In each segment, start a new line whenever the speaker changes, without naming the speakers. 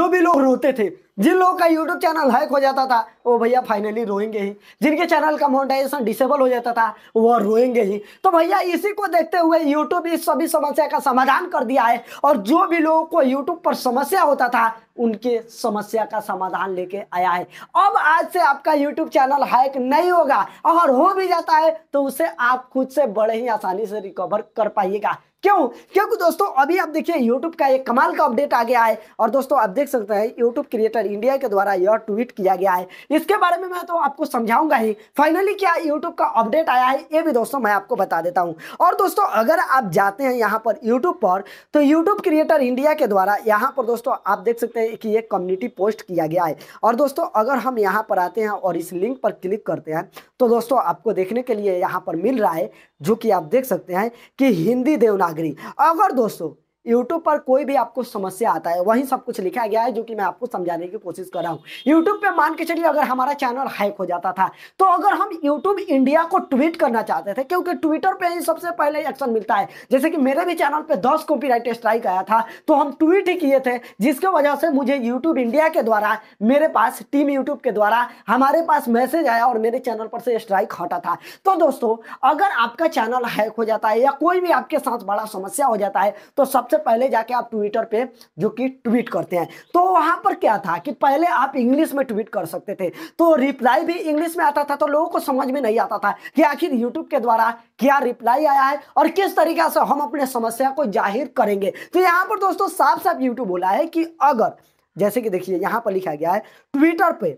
जो भी लोग रोते थे जिन लोगों का YouTube चैनल हैक हो जाता था वो भैया फाइनली रोएंगे ही जिनके चैनल का मोनेटाइजेशन डिसेबल हो जाता था वो रोएंगे ही तो भैया इसी को देखते हुए YouTube इस सभी समस्या का समाधान कर दिया है और जो भी लोगों को YouTube पर समस्या होता था उनके समस्या का समाधान लेके आया है अब आज से आपका YouTube चैनल हैक नहीं होगा और हो भी जाता है तो उसे आप खुद से बड़े ही आसानी से रिकवर कर पाइएगा क्यों क्योंकि दोस्तों अभी आप देखिए YouTube का एक कमाल का अपडेट आ गया है और दोस्तों आप देख सकते हैं YouTube क्रिएटर मिनिस्टर इंडिया के द्वारा यह ट्वीट किया गया है इसके बारे में मैं तो आपको समझाऊंगा ही फाइनली क्या यूट्यूब का अपडेट आया है ये भी दोस्तों मैं आपको बता देता हूँ और दोस्तों अगर आप जाते हैं यहाँ पर यूट्यूब पर तो यूट्यूब क्रिएटर इंडिया के द्वारा यहाँ पर दोस्तों आप देख सकते हैं कि ये कम्युनिटी पोस्ट किया गया है और दोस्तों अगर हम यहाँ पर आते हैं और इस लिंक पर क्लिक करते हैं तो दोस्तों आपको देखने के लिए यहाँ पर मिल रहा है जो कि आप देख सकते हैं कि हिंदी देवनागरी अगर दोस्तों यूट्यूब पर कोई भी आपको समस्या आता है वहीं सब कुछ लिखा गया है जो कि मैं आपको समझाने की कोशिश कर रहा हूँ यूट्यूब पे मान के चलिए अगर हमारा चैनल हैक हो जाता था तो अगर हम यूट्यूब इंडिया को ट्वीट करना चाहते थे क्योंकि ट्विटर पे ही सबसे पहले एक्शन मिलता है जैसे कि मेरे भी चैनल पे दस कॉपी स्ट्राइक आया था तो हम ट्वीट ही किए थे जिसके वजह से मुझे यूट्यूब इंडिया के द्वारा मेरे पास टीम यूट्यूब के द्वारा हमारे पास मैसेज आया और मेरे चैनल पर से स्ट्राइक हटा था तो दोस्तों अगर आपका चैनल हैक हो जाता है या कोई भी आपके साथ बड़ा समस्या हो जाता है तो सब सबसे पहले जाके आप ट्विटर पे जो कि ट्वीट करते हैं तो वहां पर क्या था कि पहले आप इंग्लिश में ट्वीट कर सकते थे तो रिप्लाई भी इंग्लिश में आता था तो लोगों को समझ में नहीं आता था कि आखिर यूट्यूब के द्वारा क्या रिप्लाई आया है और किस तरीके से हम अपने समस्या को जाहिर करेंगे तो यहाँ पर दोस्तों साफ साफ यूट्यूब बोला है कि अगर जैसे कि देखिए यहां पर लिखा गया है ट्विटर पे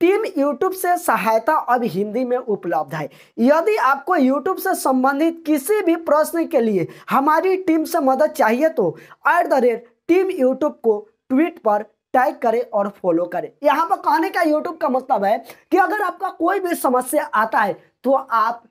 टीम यूट्यूब से सहायता अब हिंदी में उपलब्ध है यदि आपको यूट्यूब से संबंधित किसी भी प्रश्न के लिए हमारी टीम से मदद चाहिए तो at the rate team YouTube को ट्वीट पर टाइप करें और फॉलो करें यहाँ पर कहने का यूट्यूब का मतलब है कि अगर आपका कोई भी समस्या आता है तो आप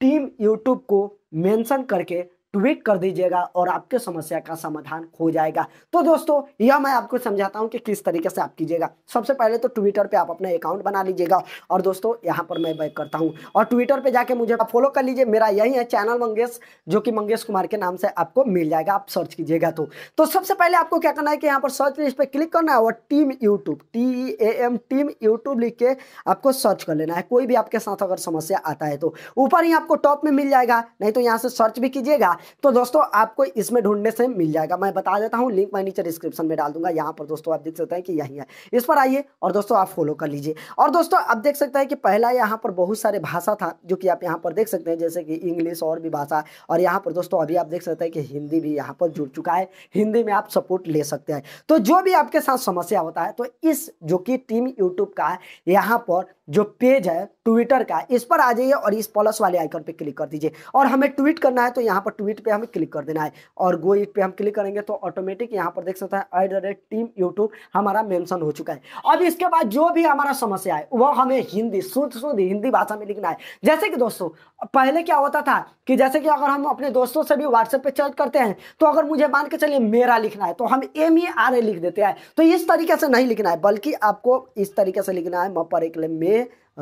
टीम यूट्यूब को मेंशन करके ट्वीट कर दीजिएगा और आपके समस्या का समाधान हो जाएगा तो दोस्तों यह मैं आपको समझाता हूँ कि किस तरीके से आप कीजिएगा सबसे पहले तो ट्विटर पे आप अपना अकाउंट बना लीजिएगा और दोस्तों यहाँ पर मैं बैक करता हूँ और ट्विटर पे जाके मुझे आप फॉलो कर लीजिए मेरा यही है चैनल मंगेश जो कि मंगेश कुमार के नाम से आपको मिल जाएगा आप सर्च कीजिएगा तो तो सबसे पहले आपको क्या करना है कि यहाँ पर सर्च लिस्ट पर क्लिक करना है और team YouTube T A M team YouTube लिख के आपको सर्च कर लेना है कोई भी आपके साथ अगर समस्या आता है तो ऊपर ही आपको टॉप में मिल जाएगा नहीं तो यहाँ से सर्च भी कीजिएगा तो दोस्तों आपको इसमें ढूंढने से मिल जाएगा मैं बता देता हूँ लिंक मैं नीचे डिस्क्रिप्शन में डाल दूंगा यहाँ पर दोस्तों आप देख सकते हैं कि यही है इस पर आइए और दोस्तों आप फॉलो कर लीजिए और दोस्तों आप देख सकते हैं कि पहला यहाँ पर बहुत सारे भाषा था जो कि आप यहाँ पर देख सकते हैं जैसे कि इंग्लिश और भी भाषा और यहाँ पर दोस्तों अभी आप देख सकते हैं कि हिंदी भी यहाँ पर जुड़ चुका है हिंदी में आप सपोर्ट ले सकते हैं तो जो भी आपके साथ समस्या होता है तो इस जो कि टीम यूट्यूब का है यहाँ पर जो पेज है ट्विटर का इस पर आ जाइए और इस प्लस वाले आइकन पर क्लिक कर दीजिए और हमें ट्वीट करना है तो यहाँ पर ट्वीट इट पे हमें क्लिक कर देना है और गो इट पे हम क्लिक करेंगे तो ऑटोमेटिक यहाँ पर देख सकता है at the rate team YouTube हमारा मेंशन हो चुका है अब इसके बाद जो भी हमारा समस्या है वह हमें हिंदी शुद्ध शुद्ध हिंदी भाषा में लिखना है जैसे कि दोस्तों पहले क्या होता था कि जैसे कि अगर हम अपने दोस्तों से भी व्हाट्सएप पे चैट करते हैं तो अगर मुझे मान के चलिए मेरा लिखना है तो हम एम ई आर ए लिख देते हैं तो इस तरीके से नहीं लिखना है बल्कि आपको इस तरीके से लिखना है म पर एक मे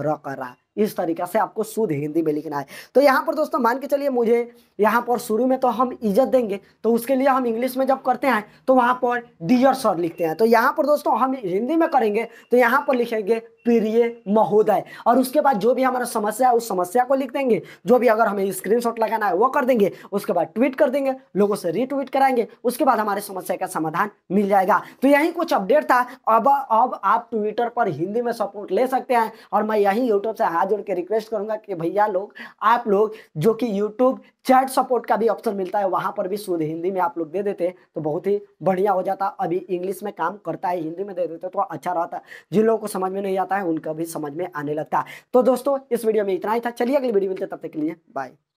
रकरा इस तरीका से आपको शुद्ध हिंदी में लिखना है तो यहाँ पर दोस्तों मान के चलिए मुझे यहाँ पर शुरू में तो हम इज्जत देंगे तो उसके लिए हम इंग्लिश में जब करते हैं तो वहाँ पर डियर सर लिखते हैं तो यहाँ पर दोस्तों हम हिंदी में करेंगे तो यहाँ पर लिखेंगे प्रिय महोदय और उसके बाद जो भी हमारा समस्या है उस समस्या को लिख देंगे जो भी अगर हमें स्क्रीनशॉट लगाना है वो कर देंगे उसके बाद ट्वीट कर देंगे लोगों से रीट्वीट कराएंगे उसके बाद हमारे समस्या का समाधान मिल जाएगा तो यही कुछ अपडेट था अब अब आप ट्विटर पर हिंदी में सपोर्ट ले सकते हैं और मैं यही यूट्यूब से हाथ जोड़ के रिक्वेस्ट करूंगा कि भैया लोग आप लोग जो कि यूट्यूब चैट सपोर्ट का भी ऑप्शन मिलता है वहाँ पर भी शुद्ध हिंदी में आप लोग दे देते तो बहुत ही बढ़िया हो जाता अभी इंग्लिश में काम करता है हिंदी में दे देते तो अच्छा रहता जिन लोगों को समझ में नहीं आता है उनका भी समझ में आने लगता है तो दोस्तों इस वीडियो में इतना ही था चलिए अगली वीडियो मिलते तब तक के लिए बाय